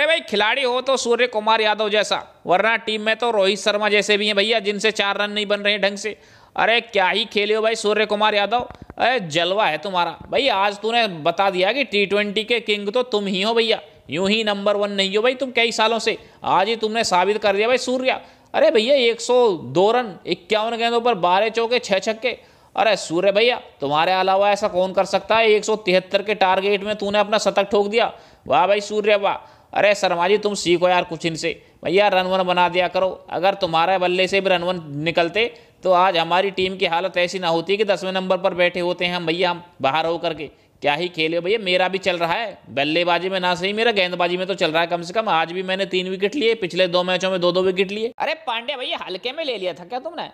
अरे भाई खिलाड़ी हो तो सूर्य कुमार यादव जैसा वरना टीम में तो रोहित शर्मा जैसे भी हैं भैया जिनसे चार रन नहीं बन रहे ढंग से अरे क्या ही खेले हो भाई सूर्य कुमार यादव अरे जलवा है तुम्हारा भाई आज तूने बता दिया कि टी के किंग तो तुम ही हो भैया यूं ही नंबर वन नहीं हो भाई तुम कई सालों से आज ही तुमने साबित कर दिया भाई सूर्या अरे भैया 102 रन इक्यावन गेंदों पर बारह चौके छः छक्के अरे सूर्य भैया तुम्हारे अलावा ऐसा कौन कर सकता है 173 के टारगेट में तूने अपना शतक ठोक दिया वाह भाई सूर्य वाह अरे शर्मा जी तुम सीखो यार कुछ इनसे भैया रन वन बना दिया करो अगर तुम्हारे बल्ले से भी रन वन निकलते तो आज हमारी टीम की हालत ऐसी ना होती कि दसवें नंबर पर बैठे होते हैं हम भैया हम बाहर हो करके क्या ही खेले हो भैया मेरा भी चल रहा है बल्लेबाजी में ना सही मेरा गेंदबाजी में तो चल रहा है कम से कम आज भी मैंने तीन विकेट लिए पिछले दो मैचों में दो दो विकेट लिए अरे पांडे भैया हल्के में ले लिया था क्या तुमने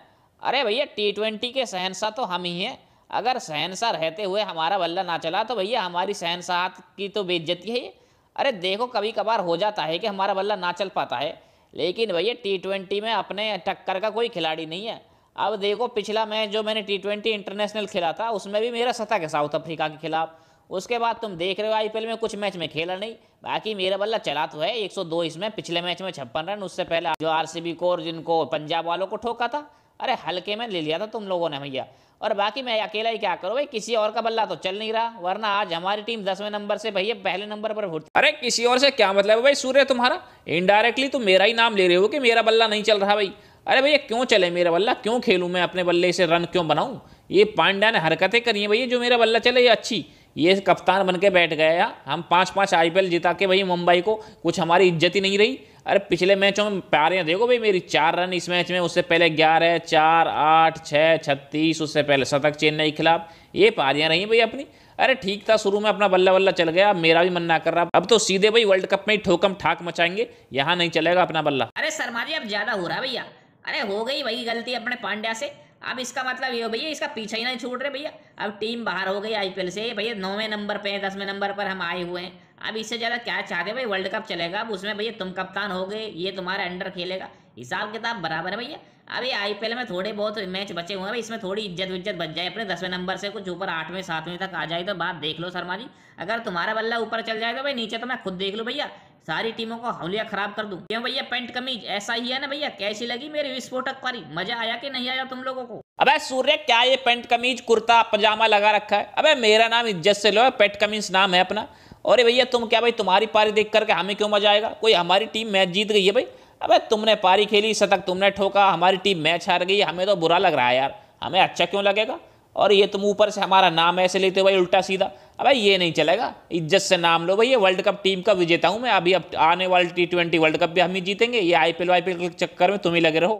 अरे भैया टी ट्वेंटी के सहनशाह तो हम ही हैं अगर सहनशाह रहते हुए हमारा बल्ला ना चला तो भैया हमारी सहनशाह की तो बेइज्जती है ये अरे देखो कभी कभार हो जाता है कि हमारा बल्ला ना चल पाता है लेकिन भैया टी ट्वेंटी में अपने टक्कर का कोई खिलाड़ी नहीं है अब देखो पिछला मैच जो मैंने टी ट्वेंटी इंटरनेशनल खेला था उसमें भी मेरा शतक है साउथ अफ्रीका के खिलाफ उसके बाद तुम देख रहे हो आईपीएल में कुछ मैच में खेला नहीं बाकी मेरा बल्ला चला तो है 102 इसमें पिछले मैच में छप्पन रन उससे पहले जो आरसीबी बी कोर जिनको पंजाब वालों को ठोका था अरे हल्के में ले लिया था तुम लोगों ने भैया और बाकी मैं अकेला ही क्या करूँ भाई किसी और का बल्ला तो चल नहीं रहा वरना आज हमारी टीम दसवें नंबर से भैया पहले नंबर पर फूट अरे किसी और से क्या मतलब है भाई सूर्य तुम्हारा इनडायरेक्टली तुम मेरा ही नाम ले रहे हो कि मेरा बल्ला नहीं चल रहा भाई अरे भैया क्यों चले मेरा बल्ला क्यों खेलूँ मैं अपने बल्ले से रन क्यों बनाऊँ ये पांड्या ने हरकतें करी हैं भैया जो मेरा बल्ला चले ये अच्छी ये कप्तान बन के बैठ गया हम पाँच पाँच एल जिता के भैया मुंबई को कुछ हमारी इज्जत ही नहीं रही अरे पिछले मैचों में प्यारियाँ देखो भाई मेरी चार रन इस मैच में उससे पहले ग्यारह चार आठ छः छत्तीस उससे पहले शतक चेन्नई के खिलाफ ये पारियाँ रही भाई अपनी अरे ठीक था शुरू में अपना बल्ला बल्ला चल गया मेरा भी मन ना कर रहा अब तो सीधे भाई वर्ल्ड कप में ही ठोकम ठाक मचाएंगे यहाँ नहीं चलेगा अपना बल्ला अरे शर्मा जी अब ज्यादा हो रहा है भैया अरे हो गई भाई गलती अपने पांड्या से अब इसका मतलब ये हो भैया इसका पीछा ही नहीं छोड़ रहे भैया अब टीम बाहर हो गई आईपीएल से भैया नौवें नंबर पर है दसवें नंबर पर हम आए हुए हैं अब इससे ज़्यादा क्या चाहते भाई वर्ल्ड कप चलेगा अब उसमें भैया तुम कप्तान हो गए ये तुम्हारा अंडर खेलेगा हिसाब किताब बराबर है भैया अभी आईपीएल में थोड़े बहुत मैच बचे हुए हैं भाई इसमें थोड़ी इज्जत विज्जत बच जाए अपने दसवें नंबर से कुछ ऊपर आठवें सातवें तक आ जाए तो बात देख लो शर्मा जी अगर तुम्हारा बल्ला ऊपर चल जाए तो भाई नीचे तो मैं खुद देख लूँ भैया सारी टीमों को हौलिया खराब कर दूँ क्यों भैया पेंट कमीज ऐसा ही है ना भैया कैसी लगी मेरी विस्फोटक पारी मजा आया कि नहीं आया तुम लोगों को अबे सूर्य क्या ये पेंट कमीज कुर्ता पजामा लगा रखा है अबे मेरा नाम इज्जत से लो पेंट कमीज नाम है अपना अरे भैया तुम क्या भाई तुम्हारी पारी देख करके हमें क्यों मजा आएगा कोई हमारी टीम मैच जीत गई है भाई अबे तुमने पारी खेली शतक तुमने ठोका हमारी टीम मैच हार गई हमें तो बुरा लग रहा है यार हमें अच्छा क्यों लगेगा और ये तुम ऊपर से हमारा नाम ऐसे लेते हो भाई उल्टा सीधा अब ये नहीं चलेगा इज्जत से नाम लो भाई ये वर्ल्ड कप टीम का विजेता हूँ मैं अभी अब आने वाले टी ट्वेंटी वर्ल्ड कप भी हम ही जीतेंगे ये आई पी एल के चक्कर में तुम ही लगे रहो